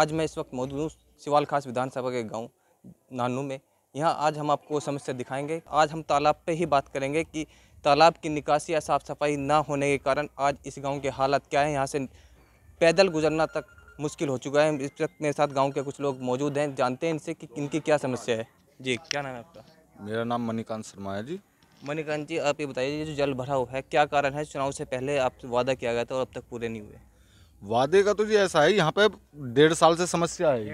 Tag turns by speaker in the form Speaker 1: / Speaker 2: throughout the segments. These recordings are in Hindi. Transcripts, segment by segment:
Speaker 1: आज मैं इस वक्त मौजूद हूँ सिवाल खास विधानसभा के गांव नानू में यहाँ आज हम आपको समस्या दिखाएंगे आज हम तालाब पे ही बात करेंगे कि तालाब की निकासी या साफ़ सफाई ना होने के कारण आज इस गांव के हालत क्या है यहाँ से पैदल गुजरना तक मुश्किल हो चुका है इस वक्त मेरे साथ गाँव के कुछ लोग मौजूद हैं जानते हैं इनसे कि इनकी क्या समस्या है जी क्या नाम है आपका मेरा नाम मणिकांत शर्मा है जी मणिकांत जी आप ये बताइए जो जल भराव है क्या कारण है चुनाव से पहले आपसे वादा किया गया था और अब तक पूरे नहीं हुए
Speaker 2: वादे का तो जी ऐसा है यहाँ पे डेढ़ साल से समस्या है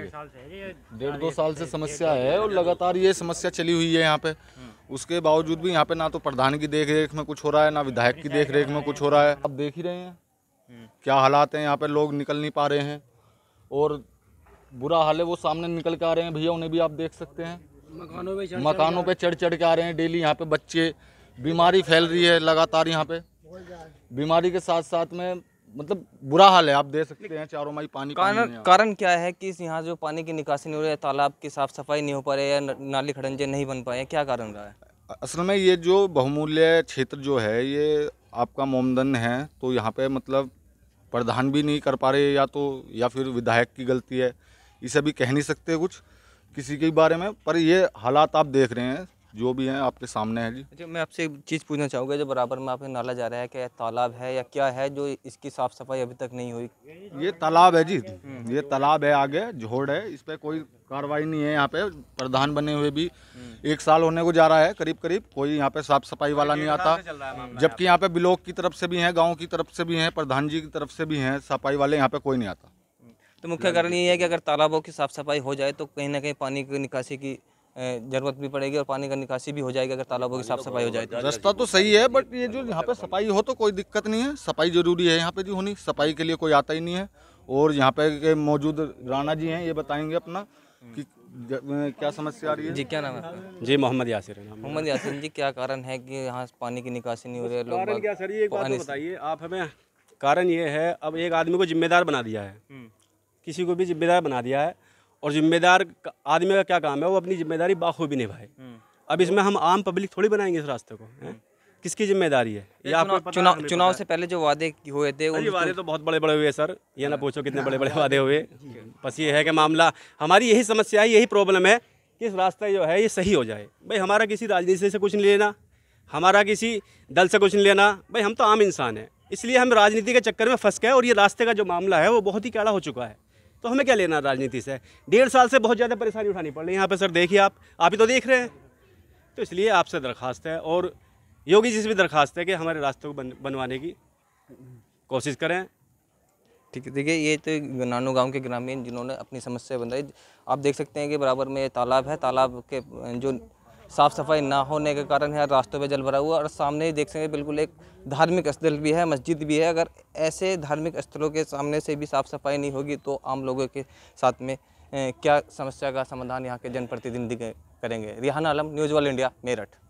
Speaker 1: ये डेढ़ दो साल
Speaker 2: से समस्या है और लगातार ये समस्या चली हुई है यहाँ पे हम्म। उसके बावजूद भी यहाँ पे ना तो प्रधान की देख रेख में कुछ हो रहा है ना विधायक की देख रेख में कुछ हो रहा है आप देख ही रहे हैं हम्म। क्या हालात हैं यहाँ पे लोग निकल नहीं पा रहे हैं और बुरा हाल है वो सामने निकल के आ रहे हैं भैया उन्हें भी आप देख सकते हैं
Speaker 3: मकानों पे मकानों पे
Speaker 2: चढ़ चढ़ के आ रहे हैं डेली यहाँ पे बच्चे बीमारी फैल रही है लगातार यहाँ पे बीमारी के साथ साथ में मतलब बुरा हाल है
Speaker 1: आप दे सकते हैं चारों माई पानी कारण कारण क्या है कि इस यहाँ जो पानी की निकासी नहीं हो रही है तालाब की साफ सफाई नहीं हो पा रही है या नाली खड़ंजे नहीं बन पाए क्या कारण रहा है
Speaker 2: असल में ये जो बहुमूल्य क्षेत्र जो है ये आपका मोमदन है तो यहाँ पे मतलब प्रधान भी नहीं कर पा रहे या तो या फिर विधायक की गलती है इसे भी कह नहीं सकते कुछ किसी के बारे में पर ये हालात आप देख रहे हैं जो भी हैं आपके सामने है जी
Speaker 1: अच्छा, मैं आपसे एक चीज़ पूछना चाहूँगा जो बराबर में आपका नाला जा रहा है क्या तालाब है या क्या है जो इसकी साफ़ सफाई अभी तक नहीं हुई ये
Speaker 2: तालाब है जी हम्म। ये तालाब है आगे झोड़ है इस पर
Speaker 1: कोई कार्रवाई नहीं है
Speaker 2: यहाँ पे प्रधान बने हुए भी हम्म। एक साल होने को जा रहा है करीब करीब कोई यहाँ पे साफ सफाई वाला नहीं आता जबकि अच्छा। यहाँ पे ब्लॉक की तरफ से भी हैं गाँव की तरफ से भी हैं प्रधान जी की तरफ से भी हैं सफाई वाले यहाँ पे कोई नहीं आता
Speaker 1: तो मुख्य कारण ये है कि अगर तालाबों की साफ सफाई हो जाए तो कहीं ना कहीं पानी की निकासी की जरूरत भी पड़ेगी और पानी का निकासी भी हो जाएगी अगर तालाबों की साफ सफाई हो जाए तो। रास्ता तो
Speaker 2: सही है बट ये जो यहाँ पे सफाई हो तो कोई दिक्कत नहीं है सफाई जरूरी है यहाँ पे जी होनी सफाई के लिए कोई आता ही नहीं है और यहाँ पे के मौजूद राणा जी हैं ये बताएंगे अपना कि
Speaker 1: क्या समस्या आ रही है जी क्या नाम है जी मोहम्मद यासिर मोहम्मद यासिर जी क्या कारण है कि यहाँ पानी की निकासी नहीं हो रही है लोग तो आप हमें कारण ये है अब एक आदमी
Speaker 3: को जिम्मेदार बना दिया है हम्म। किसी को भी जिम्मेदार बना दिया है और जिम्मेदार आदमी का क्या काम है वो अपनी जिम्मेदारी बाखूबी निभाए हम्म। अब इसमें हम आम पब्लिक थोड़ी बनाएंगे इस रास्ते को हम्म। किसकी जिम्मेदारी है ये आपको चुनाव चुनाव
Speaker 1: से पहले जो वादे हुए थे उन वादे तो बहुत बड़े बड़े हुए
Speaker 3: सर ये ना हाँ। पूछो कितने हाँ। बड़े बड़े वादे हुए बस ये है कि मामला हमारी यही समस्या है यही प्रॉब्लम है कि इस रास्ता जो है ये सही हो जाए भाई हमारा किसी राजनीति से कुछ नहीं लेना हमारा किसी दल से कुछ नहीं लेना भाई हम तो आम इंसान हैं इसलिए हम राजनीति के चक्कर में फंस गए और ये रास्ते का जो मामला है वो बहुत ही कड़ा हो चुका है तो हमें क्या लेना राजनीति से डेढ़ साल से बहुत ज़्यादा परेशानी उठानी पड़ रही है यहाँ पर सर देखिए आप आप ही तो देख रहे हैं तो इसलिए आपसे दरख्वास्त है और योगी
Speaker 1: जी से भी दरखास्त है कि हमारे रास्ते को बन, बनवाने की कोशिश करें ठीक है देखिए ये तो नानू गांव के ग्रामीण जिन्होंने अपनी समस्या बनाई आप देख सकते हैं कि बराबर में तालाब है तालाब के जो साफ़ सफाई ना होने के कारण यहाँ रास्तों पे जल भरा हुआ और सामने ही देख सकते बिल्कुल एक धार्मिक स्थल भी है मस्जिद भी है अगर ऐसे धार्मिक स्थलों के सामने से भी साफ़ सफाई नहीं होगी तो आम लोगों के साथ में क्या समस्या का समाधान यहाँ के जनप्रतिनिधि करेंगे Rehana Alam news wall India Meerut